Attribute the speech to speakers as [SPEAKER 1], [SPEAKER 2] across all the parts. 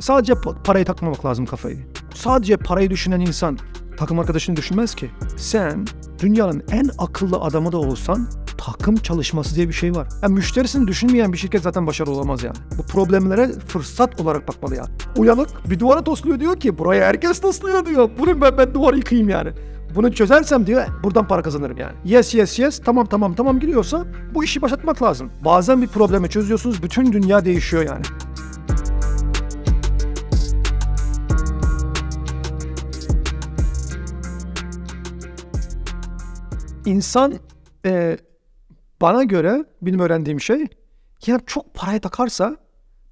[SPEAKER 1] Sadece parayı takmamak lazım kafayı. Sadece parayı düşünen insan takım arkadaşını düşünmez ki. Sen dünyanın en akıllı adamı da olsan takım çalışması diye bir şey var. Yani müşterisini düşünmeyen bir şirket zaten başarılı olamaz yani. Bu problemlere fırsat olarak bakmalı yani. Uyanık bir duvara tosluyor diyor ki buraya herkes tosluyor diyor. Bunu ben, ben duvar yıkayayım yani. Bunu çözersem diyor buradan para kazanırım yani. Yes yes yes tamam tamam tamam giriyorsa bu işi başlatmak lazım. Bazen bir problemi çözüyorsunuz bütün dünya değişiyor yani. İnsan e, bana göre benim öğrendiğim şey ya çok paraya takarsa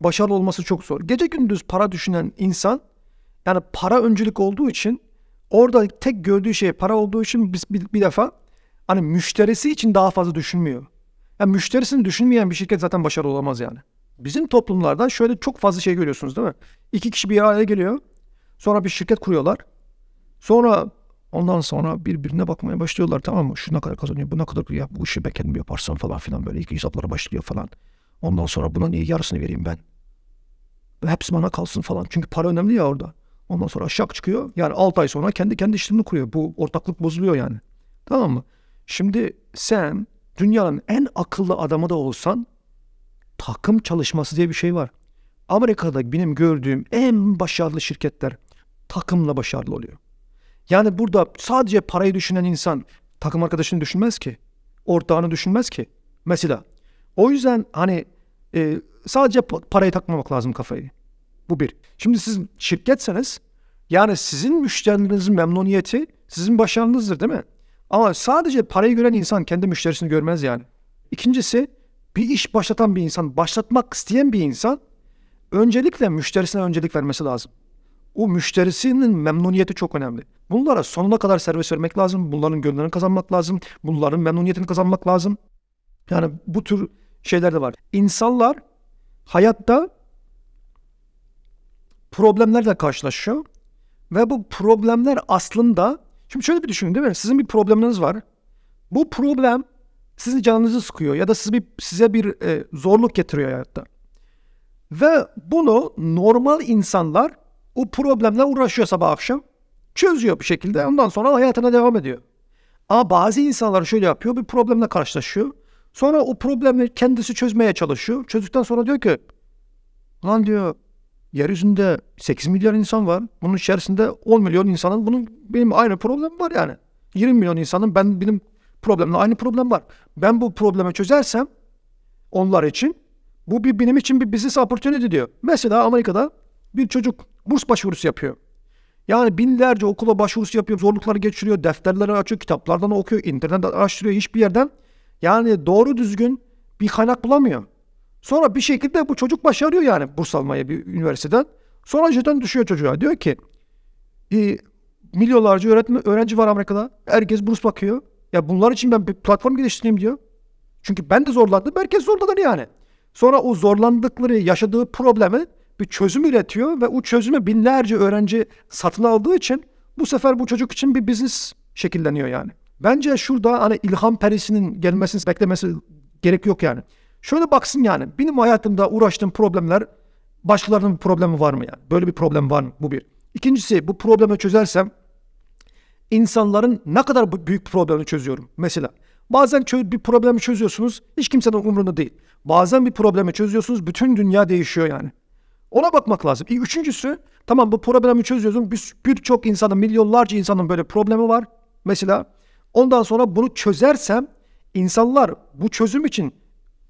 [SPEAKER 1] başarılı olması çok zor. Gece gündüz para düşünen insan yani para öncelik olduğu için orada tek gördüğü şey para olduğu için biz bir, bir defa hani müşterisi için daha fazla düşünmüyor. Yani müşterisini düşünmeyen bir şirket zaten başarılı olamaz yani. Bizim toplumlarda şöyle çok fazla şey görüyorsunuz değil mi? İki kişi bir araya geliyor. Sonra bir şirket kuruyorlar. Sonra Ondan sonra birbirine bakmaya başlıyorlar tamam mı? Şu ne kadar kazanıyor, bu ne kadar ya bu işi ben kendim yaparsam falan filan böyle ilk hesaplara başlıyor falan. Ondan sonra buna niye yarısını vereyim ben? Ve hepsi bana kalsın falan. Çünkü para önemli ya orada. Ondan sonra şak çıkıyor. Yani 6 ay sonra kendi kendi işlerini kuruyor. Bu ortaklık bozuluyor yani. Tamam mı? Şimdi sen dünyanın en akıllı adamı da olsan takım çalışması diye bir şey var. Amerika'da benim gördüğüm en başarılı şirketler takımla başarılı oluyor. Yani burada sadece parayı düşünen insan takım arkadaşını düşünmez ki. Ortağını düşünmez ki. Mesela. O yüzden hani e, sadece parayı takmamak lazım kafayı. Bu bir. Şimdi siz şirketseniz yani sizin müşterinizin memnuniyeti sizin başarınızdır değil mi? Ama sadece parayı gören insan kendi müşterisini görmez yani. İkincisi bir iş başlatan bir insan, başlatmak isteyen bir insan öncelikle müşterisine öncelik vermesi lazım o müşterisinin memnuniyeti çok önemli. Bunlara sonuna kadar servis vermek lazım. Bunların gönlünü kazanmak lazım. Bunların memnuniyetini kazanmak lazım. Yani bu tür şeyler de var. İnsanlar hayatta problemlerle karşılaşıyor. Ve bu problemler aslında... Şimdi şöyle bir düşünün değil mi? Sizin bir probleminiz var. Bu problem sizin canınızı sıkıyor ya da siz bir, size bir e, zorluk getiriyor hayatta. Ve bunu normal insanlar o problemle uğraşıyor sabah akşam. Çözüyor bir şekilde. Ondan sonra hayatına devam ediyor. Ama bazı insanlar şöyle yapıyor. Bir problemle karşılaşıyor. Sonra o problemi kendisi çözmeye çalışıyor. Çözdükten sonra diyor ki lan diyor yeryüzünde 8 milyar insan var. Bunun içerisinde 10 milyon insanın bunun benim aynı problemim var yani. 20 milyon insanın ben benim problemle aynı problem var. Ben bu problemi çözersem onlar için bu bir benim için bir business opportunity diyor. Mesela Amerika'da bir çocuk burs başvurusu yapıyor. Yani binlerce okula başvurusu yapıyor, zorlukları geçiriyor, defterleri açıyor, kitaplardan okuyor, internetten araştırıyor hiçbir yerden. Yani doğru düzgün bir kaynak bulamıyor. Sonra bir şekilde bu çocuk başarıyor yani burs almayı bir üniversiteden. Sonra jeton düşüyor çocuğa. Diyor ki e, milyonlarca öğretmen, öğrenci var Amerika'da. Herkes burs bakıyor. Ya bunlar için ben bir platform geliştireyim diyor. Çünkü ben de zorlandım. Herkes zorlanır yani. Sonra o zorlandıkları, yaşadığı problemi bir çözüm üretiyor ve o çözümü binlerce öğrenci satın aldığı için bu sefer bu çocuk için bir business şekilleniyor yani. Bence şurada hani ilham perisinin gelmesini beklemesi gerek yok yani. Şöyle baksın yani benim hayatımda uğraştığım problemler başkalarının problemi var mı yani? Böyle bir problem var mı? Bu bir. İkincisi bu problemi çözersem insanların ne kadar büyük problemi çözüyorum. Mesela bazen bir problemi çözüyorsunuz hiç kimsenin umurunda değil. Bazen bir problemi çözüyorsunuz bütün dünya değişiyor yani. Ona bakmak lazım. E, üçüncüsü tamam bu problemi çözüyorsun. Birçok insanın, milyonlarca insanın böyle problemi var. Mesela ondan sonra bunu çözersem insanlar bu çözüm için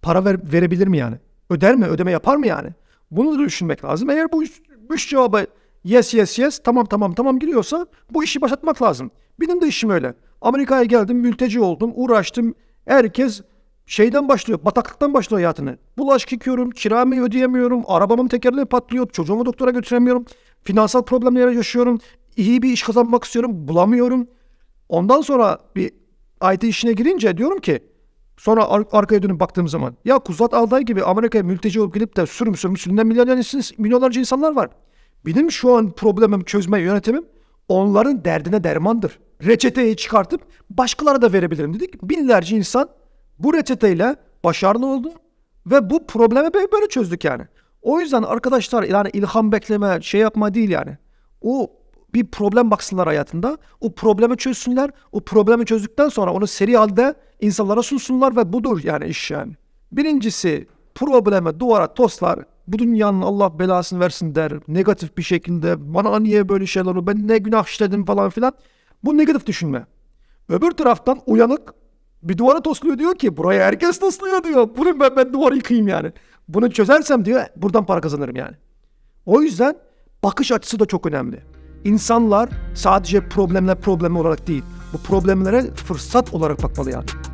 [SPEAKER 1] para ver, verebilir mi yani? Öder mi? Ödeme yapar mı yani? Bunu da düşünmek lazım. Eğer bu üç, cevabı yes yes yes tamam tamam tamam geliyorsa, bu işi başlatmak lazım. Benim de işim öyle. Amerika'ya geldim, mülteci oldum, uğraştım. Herkes şeyden başlıyor. Bataklıktan başlıyor hayatını. Bulaşık yıkıyorum, kiramı ödeyemiyorum, arabamın tekerleri patlıyor, çocuğumu doktora götüremiyorum. Finansal problemlere yaşıyorum. iyi bir iş kazanmak istiyorum, bulamıyorum. Ondan sonra bir IT işine girince diyorum ki sonra ar- arkaya dönüp baktığım zaman ya Kuzat Alday gibi Amerika'ya mülteci olup gidip de sürüm sürüm sürümden milyonlarca, milyonlarca insanlar var. Benim şu an problemim, çözme yönetimim onların derdine dermandır. Reçeteyi çıkartıp başkalara da verebilirim dedik. Binlerce insan bu reçeteyle başarılı oldu ve bu problemi böyle çözdük yani. O yüzden arkadaşlar yani ilham bekleme şey yapma değil yani. O bir problem baksınlar hayatında. O problemi çözsünler. O problemi çözdükten sonra onu seri halde insanlara sunsunlar ve budur yani iş yani. Birincisi problemi duvara toslar. Bu dünyanın Allah belasını versin der. Negatif bir şekilde bana niye böyle şeyler oldu ben ne günah işledim falan filan. Bu negatif düşünme. Öbür taraftan uyanık bir duvara tosluyor diyor ki buraya herkes tosluyor diyor. Bunu ben, ben duvarı yıkayayım yani. Bunu çözersem diyor buradan para kazanırım yani. O yüzden bakış açısı da çok önemli. İnsanlar sadece problemler problemi olarak değil. Bu problemlere fırsat olarak bakmalı yani.